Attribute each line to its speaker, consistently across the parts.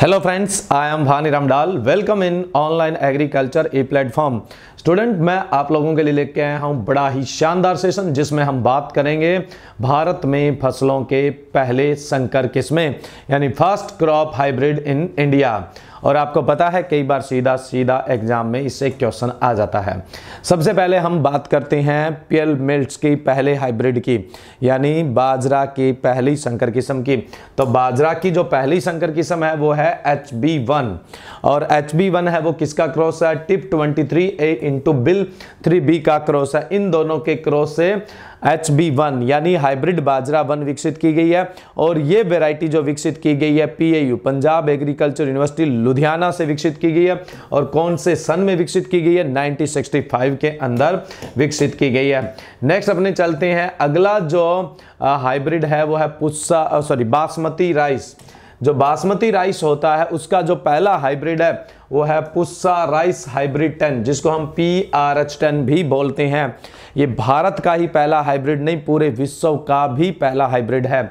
Speaker 1: hello friends I am Bhani Ramdal welcome in online agriculture a platform student मैं आप लोगों के लिए लेके आया हूँ बड़ा ही शानदार सेशन जिसमें हम बात करेंगे भारत में फसलों के पहले संकर किस्में यानी first crop hybrid in India और आपको पता है कई बार सीधा सीधा एग्जाम में इससे क्वेश्चन आ जाता है सबसे पहले हम बात करते हैं पियल मिल्ट्स की पहले हाइब्रिड की यानी बाजरा की पहली संकर किस्म की तो बाजरा की जो पहली संकर किस्म है वो है एच बी वन और एच बी वन है वो किसका क्रॉस है Tift twenty three A into Bil three B का क्रॉस है इन दोनों के क्रॉस से एच बी वन यानी हाइब्रिड बाजरा वन विकसित की गई है और ये वेराइटी जो विकसित की गई है P U Punjab agriculture university Ludhiana से विकसित की गई है और कौन से सन में विकसित की गई है 1965 के अंदर विकसित की गई है नेक्स्ट अपने चलते हैं अगला जो हाइब्रिड है वो है पुस्सा सॉरी बासमती राइस जो बासमती राइस होता है उसका जो पहला हाइब्रिड है वो है पुस्सा राइस हाइब्रिड टेन जिसको हम पी आर एच टेन भी बोलते हैं ये भारत का ही पहला हाइब्रिड नहीं पूरे विश्व का भी पहला हाइब्रिड है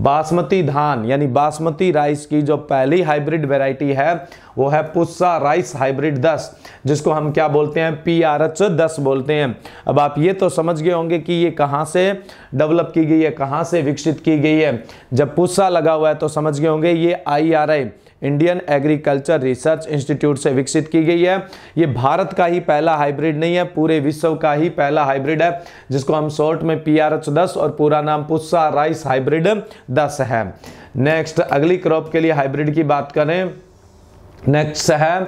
Speaker 1: बासमती धान यानी बासमती राइस की जो पहली हाइब्रिड वेराइटी है वो है पुस्सा राइस हाइब्रिड 10 जिसको हम क्या बोलते हैं पी आर एच दस बोलते हैं अब आप ये तो समझ गए होंगे कि ये कहाँ से डेवलप की गई है कहाँ से विकसित की गई है जब पुस्सा लगा हुआ है तो समझ गए होंगे ये I R I Indian agriculture research institute से विकसित की गई है ये भारत का ही पहला हाइब्रिड नहीं है पूरे विश्व का ही पहला हाइब्रिड है जिसको हम शॉर्ट में पी आर एच दस और पूरा नाम पुस्सा राइस हाइब्रिड दस है नेक्स्ट अगली क्रॉप के लिए हाइब्रिड की बात करें नेक्स्ट है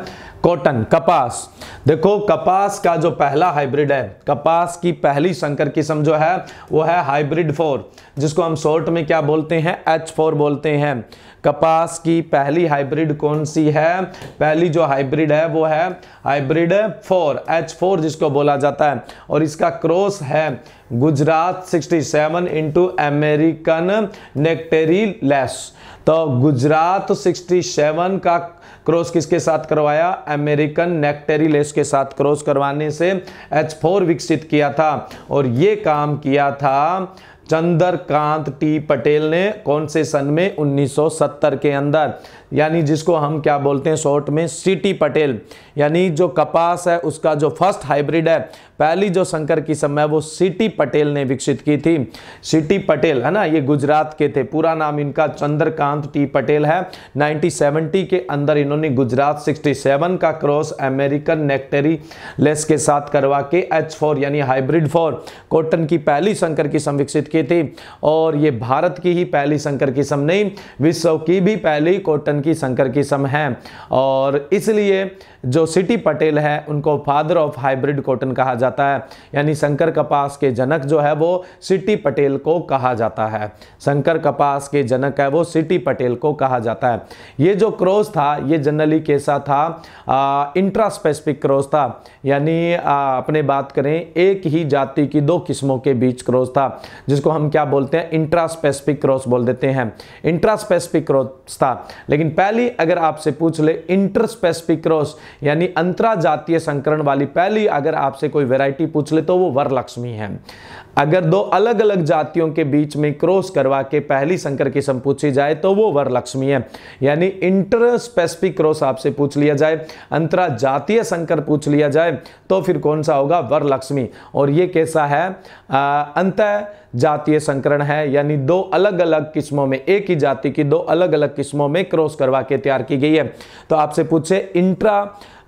Speaker 1: कॉटन कपास देखो कपास का जो पहला हाइब्रिड है कपास की पहली संकर किस्म जो है वो है हाइब्रिड फोर जिसको हम शॉर्ट में क्या बोलते हैं एच फोर बोलते हैं कपास की पहली हाइब्रिड कौन सी है पहली जो हाइब्रिड है वो है हाइब्रिड फोर एच फोर जिसको बोला जाता है और इसका क्रॉस है Gujarat 67 seven into American nectariless तो गुजरात 67 का क्रॉस किसके साथ करवाया अमेरिकन नेक्टेरी लेस के साथ क्रॉस करवाने से एच फोर विकसित किया था और ये काम किया था चंद्रकांत टी पटेल ने कौन से सन में 1970 के अंदर यानी जिसको हम क्या बोलते हैं शॉर्ट में सिटी पटेल यानी जो कपास है उसका जो फर्स्ट हाइब्रिड है पहली जो संकर किस्म है वो सीटी पटेल ने विकसित की थी सिटी पटेल है ना ये गुजरात के थे पूरा नाम इनका चंद्रकांत टी पटेल है 1970 के अंदर इन्होंने गुजरात 67 का क्रॉस अमेरिकन नेक्टरी लेस के साथ करवा के एच फोर यानी हाइब्रिड फोर कॉटन की पहली संकर किस्म विकसित की थी और ये भारत की ही पहली संकर किस्म नहीं विश्व की भी पहली कॉटन रतन की संकर किस्म है और इसलिए जो सिटी पटेल है उनको फादर ऑफ हाइब्रिड कॉटन कहा जाता है यानी शंकर कपास के जनक जो है वो सिटी पटेल को कहा जाता है शंकर कपास के जनक है वो सिटी पटेल को कहा जाता है ये जो क्रॉस था ये जनरली कैसा था इंट्रा स्पेसिफिक क्रॉस था यानी अपने बात करें एक ही जाति की दो किस्मों के बीच क्रॉस था जिसको हम क्या बोलते हैं इंट्रा स्पेसिफिक क्रॉस बोल देते हैं इंट्रा स्पेसिफिक क्रॉस था लेकिन लेकिन पहली अगर आपसे पूछ ले इंटर स्पेसिफिक क्रॉस यानी अंतरा जातीय संकरण वाली पहली अगर आपसे कोई वेराइटी पूछ ले तो वो वरलक्ष्मी है अगर दो अलग अलग जातियों के बीच में क्रॉस करवा के पहली संकर किस्म पूछी जाए तो वो वर लक्ष्मी है यानी इंटर स्पेसिफिक क्रॉस आपसे पूछ लिया जाए अंतरा जातीय संकर पूछ लिया जाए तो फिर कौन सा होगा वर लक्ष्मी और ये कैसा है अंत जातीय संकरण है यानी दो अलग अलग किस्मों में एक ही जाति की दो अलग अलग किस्मों में क्रॉस करवा के तैयार की गई है तो आपसे पूछे इंट्रा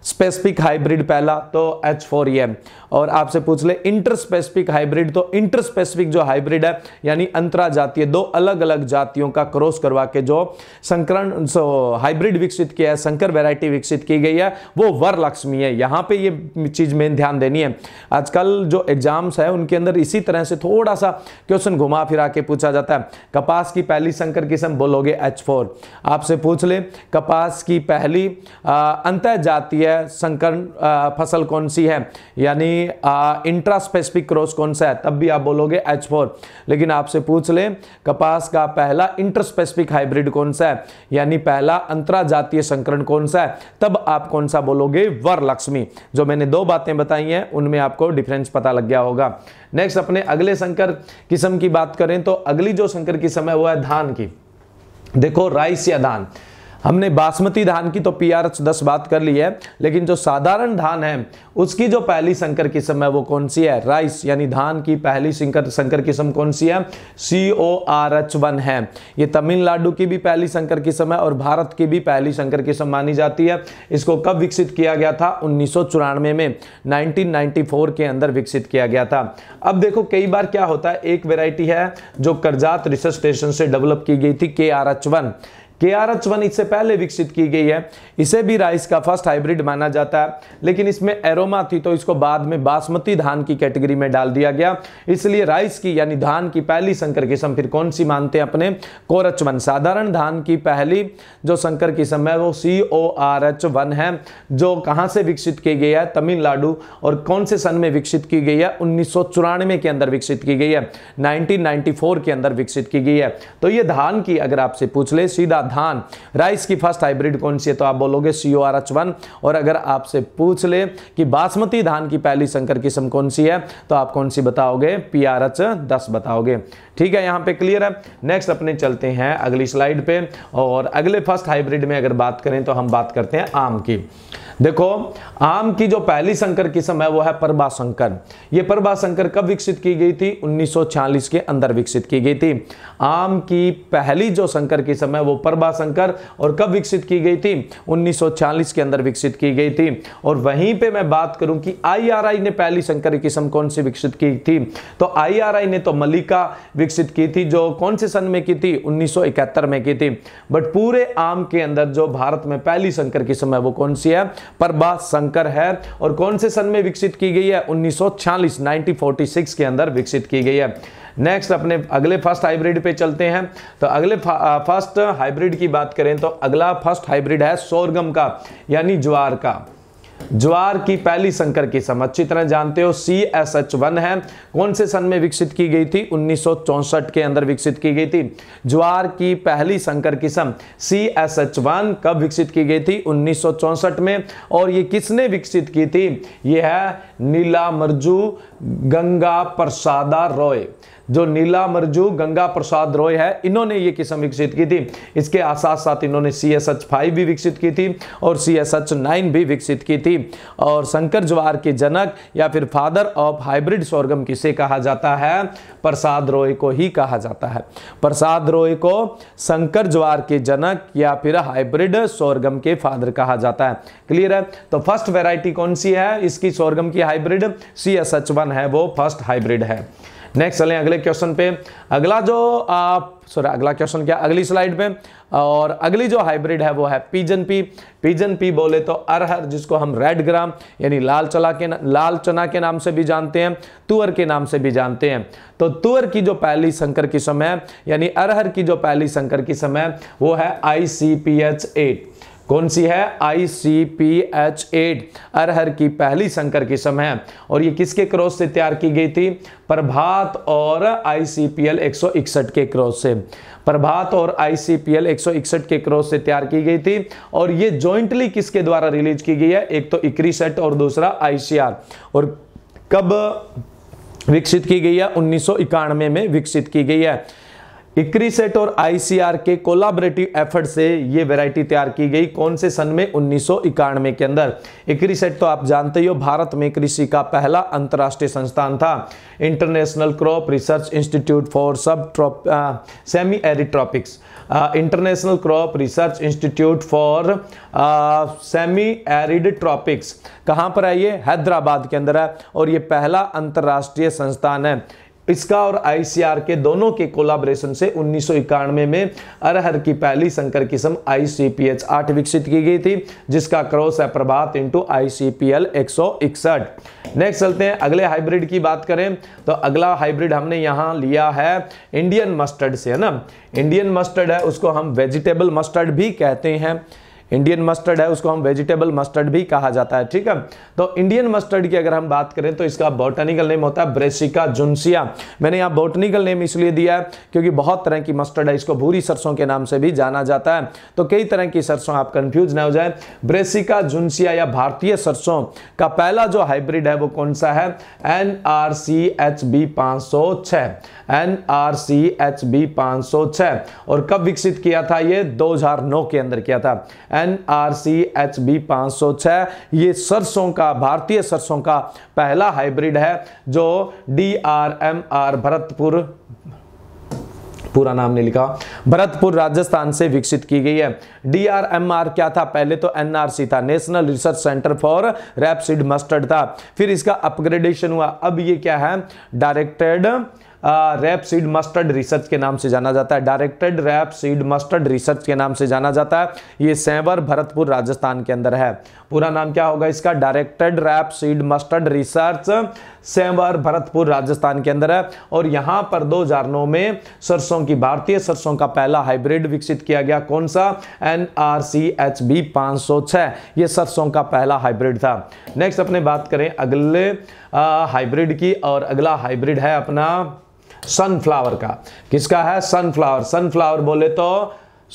Speaker 1: स्पेसिफिक हाइब्रिड पहला तो एच फोर एम और आपसे पूछ ले इंटर स्पेसिफिक हाइब्रिड तो इंटर स्पेसिफिक जो हाइब्रिड है यानी अंतरा जातीय दो अलग अलग जातियों का क्रॉस करवा के जो संकरण हाइब्रिड विकसित किया है संकर वेराइटी विकसित की गई है वो वर लक्ष्मी है यहाँ पे ये चीज मेन ध्यान देनी है आजकल जो एग्जाम्स है उनके अंदर इसी तरह से थोड़ा सा क्वेश्चन घुमा फिरा के पूछा जाता है कपास की पहली संकर किस्म बोलोगे एच आपसे पूछ ले कपास की पहली अंत जातीय है संकर फसल कौन सी है यानी इंट्रा स्पेसिफिक क्रॉस कौन सा है तब भी आप बोलोगे एच फोर लेकिन आपसे पूछ लें कपास का पहला इंटर स्पेसिफिक हाइब्रिड कौन सा है यानी पहला अंतरा जातीय संकरण कौन सा है तब आप कौन सा बोलोगे वर लक्ष्मी जो मैंने दो बातें बताई हैं उनमें आपको डिफरेंस पता लग गया होगा नेक्स्ट अपने अगले संकर किस्म की बात करें तो अगली जो संकर किस्म है वो है धान की देखो राइस या धान हमने बासमती धान की तो पी आर दस बात कर ली है लेकिन जो साधारण धान है उसकी जो पहली संकर किस्म है वो कौन सी है राइस यानी धान की पहली संकर संकर किस्म कौन सी है C O R H one है ये तमिलनाडु की भी पहली संकर किस्म है और भारत की भी पहली संकर किस्म मानी जाती है इसको कब विकसित किया गया था उन्नीस में नाइनटीन के अंदर विकसित किया गया था अब देखो कई बार क्या होता है एक वेराइटी है जो करजात रिसर्च स्टेशन से डेवलप की गई थी K R H one K R H one इससे पहले विकसित की गई है इसे भी राइस का फर्स्ट हाइब्रिड माना जाता है लेकिन इसमें एरोमा थी तो इसको बाद में बासमती धान की कैटेगरी में डाल दिया गया इसलिए राइस की यानी धान की पहली संकर किस्म फिर कौन सी मानते हैं अपने कोरच वन साधारण धान की पहली जो संकर किस्म है वो C O R H one है जो कहाँ से विकसित की गई है तमिलनाडु और कौन से सन में विकसित की गई है उन्नीस के अंदर विकसित की गई है फोर के अंदर विकसित की गई है तो ये धान की अगर आपसे पूछ ले सीधा धान राइस की फर्स्ट हाइब्रिड कौन सी है तो आप बोलोगे C O R H one और अगर आपसे पूछ ले कि बासमती धान की पहली संकर किस्म कौन सी है तो आप कौन सी बताओगे पी आर एच दस बताओगे ठीक है यहाँ पे क्लियर है नेक्स्ट अपने चलते हैं अगली स्लाइड पे और अगले फर्स्ट हाइब्रिड में अगर बात करें तो हम बात करते हैं आम की देखो आम की जो पहली संकर किस्म है वो है प्रभा संकर ये प्रभा संकर कब विकसित की गई थी 1946 के अंदर विकसित की गई थी आम की पहली जो संकर किस्म है वो पर गरबा प्रभाशंकर और कब विकसित की गई थी 1940 के अंदर विकसित की गई थी और वहीं पे मैं बात करूं कि आईआरआई ने पहली संकर किस्म कौन सी विकसित की थी तो आईआरआई ने तो मलिका विकसित की थी जो कौन से सन में की थी उन्नीस में की थी बट पूरे आम के अंदर जो भारत में पहली संकर किस्म है वो कौन सी है प्रभा संकर है और कौन से सन में विकसित की गई है उन्नीस 1946 के अंदर विकसित की गई है नेक्स्ट अपने अगले फर्स्ट हाइब्रिड पे चलते हैं तो अगले फर्स्ट हाइब्रिड हाइब्रिड की बात करें तो अगला फर्स्ट हाइब्रिड है सोरगम का यानी ज्वार का ज्वार की पहली संकर किस्म अच्छी तरह जानते हो सी एस एच वन है कौन से सन में विकसित की गई थी उन्नीस के अंदर विकसित की गई थी ज्वार की पहली संकर किस्म सी एस एच वन कब विकसित की गई थी उन्नीस में और ये किसने विकसित की थी ये है नीला मर्जू गंगा प्रसादा रॉय जो नीला मर्जू गंगा प्रसाद रॉय है इन्होंने ये किस्म विकसित की थी इसके साथ साथ इन्होंने सी एस एच फाइव भी विकसित की थी और सी एस एच नाइन भी विकसित की थी और शंकर ज्वार के जनक या फिर फादर ऑफ हाइब्रिड स्वर्गम किसे कहा जाता है प्रसाद रॉय को ही कहा जाता है प्रसाद रॉय को शंकर ज्वार के जनक या फिर हाइब्रिड स्वर्गम के फादर कहा जाता है क्लियर है तो फर्स्ट वेराइटी कौन सी है इसकी स्वर्गम की hybrid C S H one है वो फर्स्ट हाइब्रिड है नेक्स्ट चलें अगले क्वेश्चन पे अगला जो सॉरी अगला क्वेश्चन क्या अगली स्लाइड पे और अगली जो हाइब्रिड है वो है पीजन पी पीजन पी बोले तो अरहर जिसको हम रेड ग्राम यानी लाल चला के लाल चना के नाम से भी जानते हैं तुअर के नाम से भी जानते हैं तो तुअर की जो पहली संकर किस्म है यानी अरहर की जो पहली संकर किस्म है वो है I C P H eight कौन सी है I C P H eight अरहर की पहली संकर किस्म है और ये किसके क्रॉस से तैयार की गई थी प्रभात और आई सी पी एल एक सौ इकसठ के क्रॉस से प्रभात और आई सी पी एल एक के क्रॉस से तैयार की गई थी और ये जॉइंटली किसके द्वारा रिलीज की गई है एक तो इक्री सेट और दूसरा आई और कब विकसित की गई है उन्नीस सौ इक्यानवे में विकसित की गई है इक्रीसेट और आईसीआर के कोलाबरेटिव एफर्ट से ये वैरायटी तैयार की गई कौन से सन में उन्नीस के अंदर इक्रीसेट तो आप जानते ही हो भारत में कृषि का पहला अंतर्राष्ट्रीय संस्थान था international crop research institute for sub trop semi arid tropics international crop research institute for semi arid tropics कहाँ पर है ये हैदराबाद के अंदर है और ये पहला अंतर्राष्ट्रीय संस्थान है इसका और आईसीआर के दोनों के कोलाबरेशन से उन्नीस में अरहर की पहली संकर किस्म आई सी पी एच आठ विकसित की गई थी जिसका क्रॉस है Prabhat into I C P L एक सौ इकसठ नेक्स्ट चलते हैं अगले हाइब्रिड की बात करें तो अगला हाइब्रिड हमने यहाँ लिया है इंडियन मस्टर्ड से है ना इंडियन मस्टर्ड है उसको हम वेजिटेबल मस्टर्ड भी कहते हैं इंडियन मस्टर्ड है उसको हम वेजिटेबल मस्टर्ड भी कहा जाता है ठीक है तो इंडियन मस्टर्ड की अगर हम बात करें तो इसका बोटनिकल नेम होता है ब्रेसिका जुनसिया मैंने यहाँ बोटनिकल नेम इसलिए दिया है क्योंकि बहुत तरह की मस्टर्ड है इसको भूरी सरसों के नाम से भी जाना जाता है तो कई तरह की सरसों आप कंफ्यूज ना हो जाए ब्रेसिका जुनसिया या भारतीय सरसों का पहला जो हाइब्रिड है वो कौन सा है N R C H B पाँच N R C H B पाँच सौ छः और कब विकसित किया था ये 2009 के अंदर किया था N R C H B पाँच सौ ये सरसों का भारतीय सरसों का पहला हाइब्रिड है जो D R M R Bharatpur पूरा नाम नहीं लिखा भरतपुर राजस्थान से विकसित की गई है डीआरएमआर क्या था पहले तो एनआरसी था national research centre for rapeseed mustard था फिर इसका अपग्रेडेशन हुआ अब ये क्या है directed rapeseed mustard research के नाम से जाना जाता है directed rapeseed mustard research के नाम से जाना जाता है ये सैवर भरतपुर राजस्थान के अंदर है पूरा नाम क्या होगा इसका directed rapeseed mustard research Sewar Bharatpur Rajasthan के अंदर है और यहाँ पर दो 2009 में सरसों की भारतीय सरसों का पहला हाइब्रिड विकसित किया गया कौन सा N R C H B पाँच सौ छः ये सरसों का पहला हाइब्रिड था नेक्स्ट अपने बात करें अगले हाइब्रिड की और अगला हाइब्रिड है अपना सनफ्लावर का किसका है सनफ्लावर सनफ्लावर बोले तो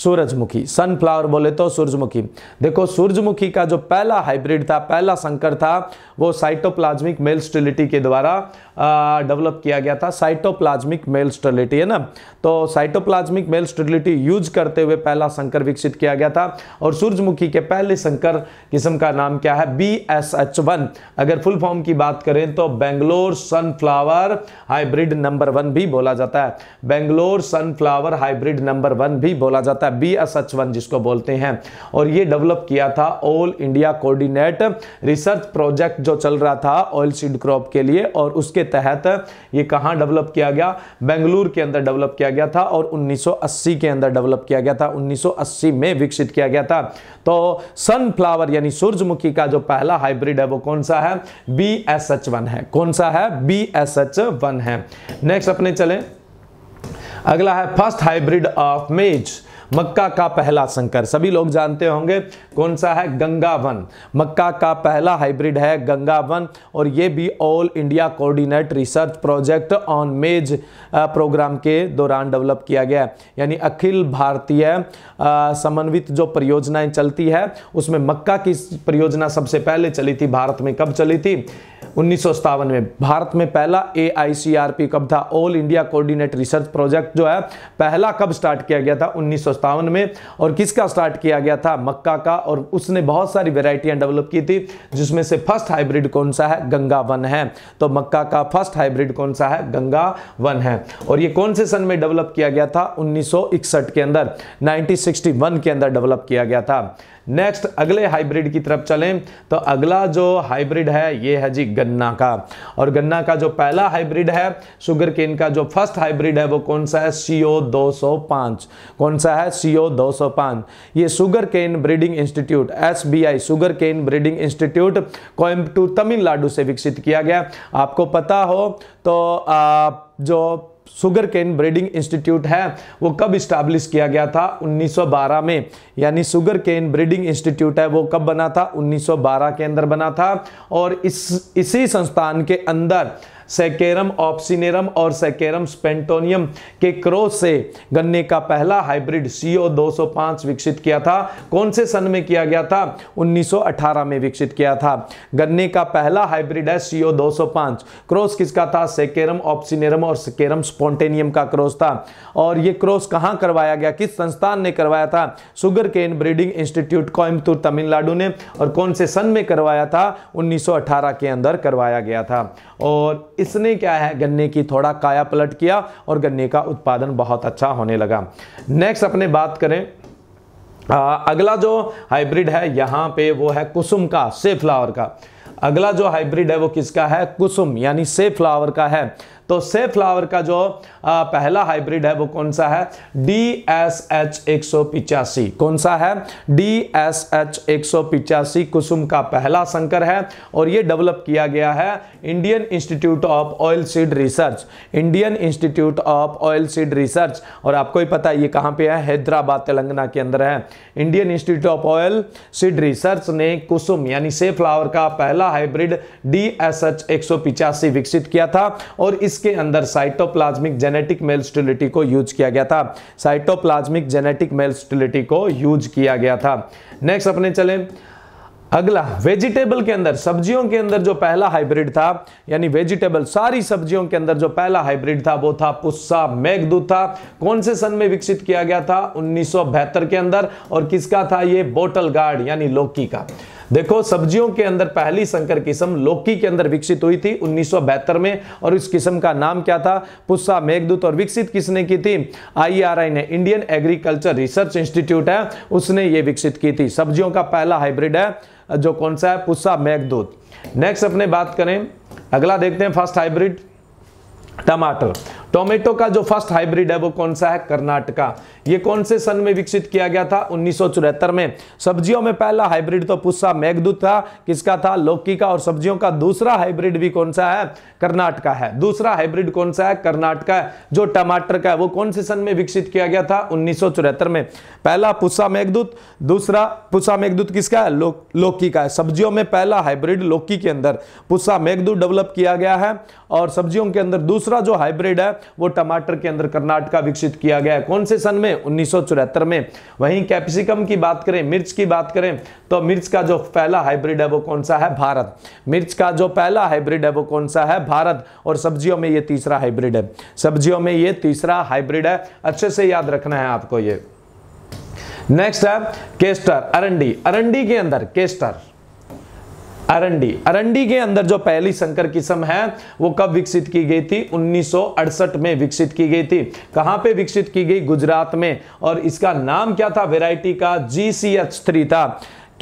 Speaker 1: सूरजमुखी सनफ्लावर बोले तो सूरजमुखी देखो सूरजमुखी का जो पहला हाइब्रिड था पहला संकर था वो साइटोप्लाज्मिक मेल स्टिलिटी के द्वारा डेवलप किया गया था साइटोप्लाज्मिक मेल स्टर्लिटी है ना तो साइटोप्लाज्मिक मेल स्टर्लिटी यूज करते हुए पहला संकर विकसित किया गया था और सूर्यमुखी के पहले संकर किस्म का नाम क्या है बी एस एच वन अगर फुल फॉर्म की बात करें तो Bangalore sunflower hybrid number one भी बोला जाता है Bangalore sunflower hybrid number one भी बोला जाता है बी एस एच वन जिसको बोलते हैं और ये डेवलप किया था all India coordinate research project जो चल रहा था ऑयल सीड क्रॉप के लिए और उसके तहत ये कहाँ डेवलप किया गया बेंगलुरु के अंदर डेवलप किया गया था और 1980 के अंदर डेवलप किया गया था 1980 में विकसित किया गया था तो सनफ्लावर यानी सूर्यमुखी का जो पहला हाइब्रिड है वो कौन सा है बी एस एच वन है कौन सा है बी एस एच वन है नेक्स्ट अपने चले अगला है फर्स्ट हाइब्रिड ऑफ मेज मक्का का पहला संकर सभी लोग जानते होंगे कौन सा है गंगा वन मक्का का पहला हाइब्रिड है गंगा वन और ये भी all India coordinate research project on maize programme के दौरान डेवलप किया गया है यानी अखिल भारतीय समन्वित जो परियोजनाएं चलती है उसमें मक्का की परियोजना सबसे पहले चली थी भारत में कब चली थी उन्नीस में भारत में पहला ए कब था all India coordinate research project जो है पहला कब स्टार्ट किया गया था उन्नीस में और किसका स्टार्ट किया गया था मक्का का और उसने बहुत सारी वेराइटियाँ डेवलप की थी जिसमें से फर्स्ट हाइब्रिड कौन सा है गंगा वन है तो मक्का का फर्स्ट हाइब्रिड कौन सा है गंगा वन है और ये कौन से सन में डेवलप किया गया था उन्नीस के अंदर नाइनटीन के अंदर डेवलप किया गया था नेक्स्ट अगले हाइब्रिड की तरफ चलें तो अगला जो हाइब्रिड है ये है जी गन्ना का और गन्ना का जो पहला हाइब्रिड है शुगर केन का जो फर्स्ट हाइब्रिड है वो कौन सा है सीओ ओ oh कौन सा है सी ओ oh ये शुगर केन ब्रीडिंग इंस्टीट्यूट एस sugarcane breeding institute Coimbatore Tamil Nadu से विकसित किया गया आपको पता हो तो आ, जो सुगर केन ब्रीडिंग इंस्टीट्यूट है वो कब स्टैब्लिश किया गया था 1912 में यानी सुगर केन ब्रीडिंग इंस्टीट्यूट है वो कब बना था 1912 के अंदर बना था और इस इसी संस्थान के अंदर सैकेरम ऑप्सिनेरम और सैकेरम स्पेंटोनियम के क्रोस से गन्ने का पहला हाइब्रिड सीओ 205 विकसित किया था कौन से सन में किया गया था 1918 में विकसित किया था गन्ने का पहला हाइब्रिड है सीओ 205 क्रॉस किसका था सेकेरम ऑप्सिनेरम और सेकेरम स्पोंटेनियम का क्रॉस था और ये क्रॉस कहाँ करवाया गया किस संस्थान ने करवाया था sugarcane breeding institute Coimbatore Tamil Nadu ने और कौन से सन में करवाया था 1918 के अंदर करवाया गया था और इसने क्या है गन्ने की थोड़ा काया पलट किया और गन्ने का उत्पादन बहुत अच्छा होने लगा नेक्स्ट अपने बात करें आ, अगला जो हाइब्रिड है यहां पे वो है कुसुम का से फ्लावर का अगला जो हाइब्रिड है वो किसका है कुसुम यानी से फ्लावर का है तो से फ्लावर का जो आ, पहला हाइब्रिड है वो कौन सा है डी एस एच एक सौ पिचासी कौन सा है डी एस एच एक सौ पिचासी कुसुम का पहला संकर है और ये डेवलप किया गया है Indian institute of oilseed research Indian institute of oilseed research और आपको ही पता है ये कहाँ पे है हैदराबाद तेलंगाना के अंदर है Indian institute of oilseed research ने कुसुम यानी से फ्लावर का पहला हाइब्रिड डी एस एच एक सौ पिचासी विकसित किया था और इस के अंदर साइटोप्लाज्मिक जेनेटिक मेल स्टिलिटी को यूज किया गया था साइटोप्लाज्मिक जेनेटिक मेल स्टिलिटी को यूज किया गया था नेक्स्ट अपने चले अगला वेजिटेबल के अंदर सब्जियों के अंदर जो पहला हाइब्रिड था यानी वेजिटेबल सारी सब्जियों के अंदर जो पहला हाइब्रिड था वो था पुस्सा मैगदू था कौन से सन में विकसित किया गया था उन्नीस के अंदर और किसका था ये बोटल गार्ड यानी लोकी का देखो सब्जियों के अंदर पहली संकर किस्म लौकी के अंदर विकसित हुई थी उन्नीस में और इस किस्म का नाम क्या था पुस्सा मेघदूत और विकसित किसने की थी आईआरआई ने इंडियन एग्रीकल्चर रिसर्च इंस्टीट्यूट है उसने ये विकसित की थी सब्जियों का पहला हाइब्रिड है जो कौन सा है पुस्सा मेघदूत नेक्स्ट अपने बात करें अगला देखते हैं फर्स्ट हाइब्रिड टमाटर टोमेटो का जो फर्स्ट हाइब्रिड है वो कौन सा है कर्नाटका ये कौन से सन में विकसित किया गया था उन्नीस में सब्जियों में पहला हाइब्रिड तो पुस्सा मेघदूत था किसका था लौकी का और सब्जियों का दूसरा हाइब्रिड भी कौन सा है कर्नाटका है दूसरा हाइब्रिड कौन सा है कर्नाटका है जो टमाटर का है वो कौन से सन में विकसित किया गया था उन्नीस में पहला पुस्सा मेघदूत दूसरा पुस्सा मेघदूत किसका है लौकी का है सब्जियों में पहला हाइब्रिड लौकी के अंदर पुस्सा मेघदूत डेवलप किया गया है और सब्जियों के अंदर दूसरा जो हाइब्रिड है वो टमाटर के अंदर कर्नाटका विकसित किया गया है कौन से सन में उन्नीस में वहीं कैप्सिकम की बात करें मिर्च की बात करें तो मिर्च का जो पहला हाइब्रिड है वो कौन सा है भारत मिर्च का जो पहला हाइब्रिड है वो कौन सा है भारत और सब्जियों में ये तीसरा हाइब्रिड है सब्जियों में ये तीसरा हाइब्रिड है अच्छे से याद रखना है आपको ये नेक्स्ट है केस्टर अरंडी अरंडी के अंदर केस्टर अरंडी अरंडी के अंदर जो पहली संकर किस्म है वो कब विकसित की गई थी 1968 में विकसित की गई थी कहां पे विकसित की गई गुजरात में और इसका नाम क्या था वेराइटी का जी था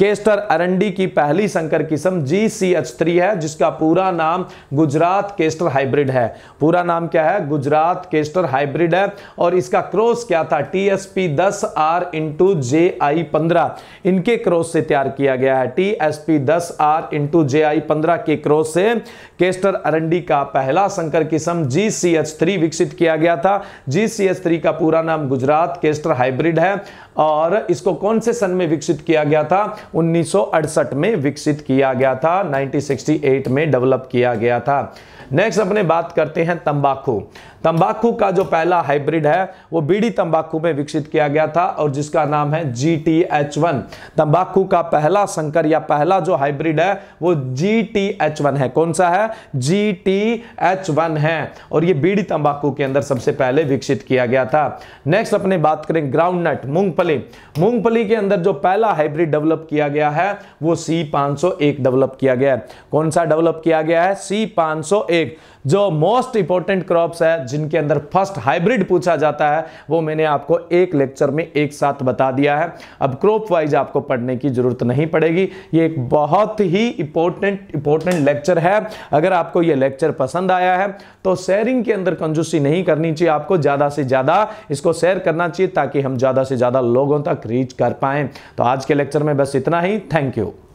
Speaker 1: केस्टर अरंडी की पहली संकर किस्म जी सी एच थ्री है जिसका पूरा नाम गुजरात केस्टर हाइब्रिड है पूरा नाम क्या है गुजरात केस्टर हाइब्रिड है और इसका क्रॉस क्या था टी एस पी दस आर इंटू जे आई पंद्रह इनके क्रॉस से तैयार किया गया है टी एस पी दस आर इंटू जे आई पंद्रह के क्रॉस से केस्टर अरंडी का पहला संकर किस्म जी सी एच थ्री विकसित किया गया था जी सी एच थ्री का पूरा नाम गुजरात केस्टर हाइब्रिड है और इसको कौन से सन में विकसित किया गया था 1968 में विकसित किया गया था 1968 में डेवलप किया गया था नेक्स्ट अपने बात करते हैं तंबाकू तंबाकू का जो पहला हाइब्रिड है वो बीड़ी तंबाकू में विकसित किया गया था और जिसका नाम है जी टी एच वन तंबाकू का पहला संकर या पहला जो हाइब्रिड है वो जी टी एच वन है कौन सा है जी टी एच वन है और ये बीड़ी तंबाकू के अंदर सबसे पहले विकसित किया गया था नेक्स्ट अपने बात करें ग्राउंड नट मूंगफली मूंगफली के अंदर जो पहला हाइब्रिड डेवलप किया गया है वो सी डेवलप oh किया गया है कौन सा डेवलप किया गया है सी oh जो मोस्ट इंपॉर्टेंट क्रॉप्स है जिनके अंदर फर्स्ट हाइब्रिड पूछा जाता है वो मैंने आपको एक लेक्चर में एक साथ बता दिया है अब क्रॉप वाइज आपको पढ़ने की जरूरत नहीं पड़ेगी ये एक बहुत ही इंपॉर्टेंट इंपॉर्टेंट लेक्चर है अगर आपको ये लेक्चर पसंद आया है तो शेयरिंग के अंदर कंजूसी नहीं करनी चाहिए आपको ज़्यादा से ज़्यादा इसको शेयर करना चाहिए ताकि हम ज़्यादा से ज़्यादा लोगों तक रीच कर पाए तो आज के लेक्चर में बस इतना ही थैंक यू